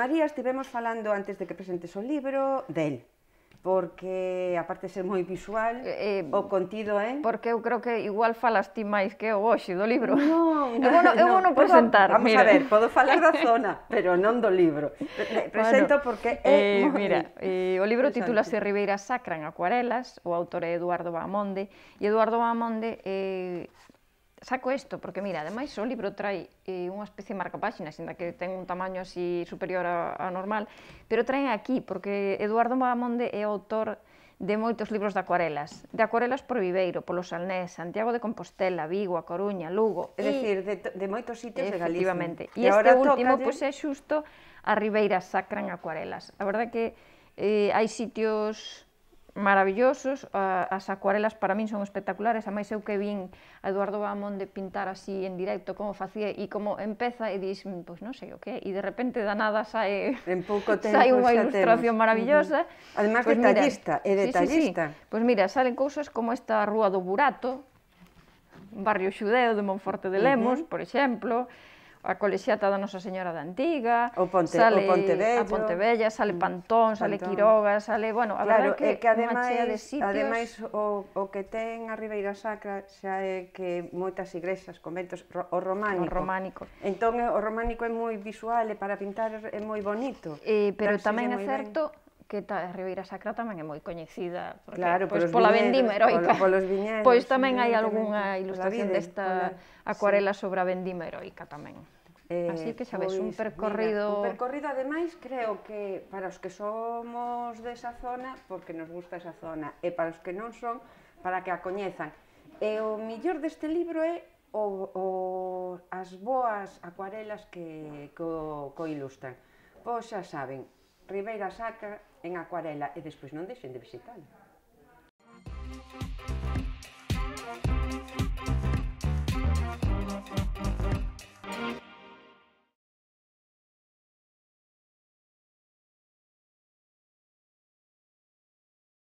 María estivemos falando antes de que presentes o libro del porque aparte de ser moi visual eh, eh o contido é eh? porque eu creo que igual falas ti máis que o hoxe do libro non, eu vou non, eu vou non presentar vamos mira. a ver, podo falar da zona pero non do libro presento bueno, porque é eh, moi mira, eh, o libro titúlase Ribeira Sacra en Acuarelas o autor é Eduardo Bamonde e Eduardo Bamonde eh, saco isto, porque mira, ademais o libro trae eh, unha especie de marca páxina, xinda que ten un tamaño así superior a, a normal, pero traen aquí, porque Eduardo Mamonde é autor de moitos libros de acuarelas, de acuarelas por Viveiro, polo Salnés, Santiago de Compostela, Vigo, A Coruña, Lugo... É dicir, de, de moitos sitios de Galicia. Efectivamente. E este último, pois, pues, é xusto a Ribeira Sacra en Acuarelas. A verdade que eh, hai sitios maravillosos, as acuarelas para min son espectaculares, a máis eu que vin a Eduardo Bamón de pintar así en directo como facía e como empeza e dis, mm, pois pues, non sei o que, e de repente da nada sae en pouco tempo sai unha ilustración temos. maravillosa. Uh -huh. Además pues, pois detallista, mira, é detallista. Sí, sí, sí. Pois pues mira, salen cousas como esta Rúa do Burato, Barrio Xudeo de Monforte de Lemos, uh -huh. por exemplo, a colexiata da Nosa Señora da Antiga, o Ponte, sale o Bello, a Pontevella, mm. sale Pantón, Pantón, sale Quiroga, sale, bueno, a claro, que, que ademais, de sitios... ademais o, o que ten a Ribeira Sacra xa é que moitas igrexas, conventos, o románico. O románico. Entón o románico é moi visual e para pintar é moi bonito. Eh, pero tamén é certo ben que a Ribeira Sacra tamén é moi coñecida porque, claro, pois, pola vendima heroica. Polo, polos viñedos, pois tamén hai algunha ilustración desta acuarela sí. sobre a vendima heroica tamén. Eh, Así que xa ves, pois, un percorrido... Mira, un percorrido, ademais, creo que para os que somos desa zona, porque nos gusta esa zona, e para os que non son, para que a coñezan. E o millor deste libro é o, o, as boas acuarelas que, co, co ilustran. Pois xa saben, Ribeira Sacra en acuarela e despois non deixen de visitar.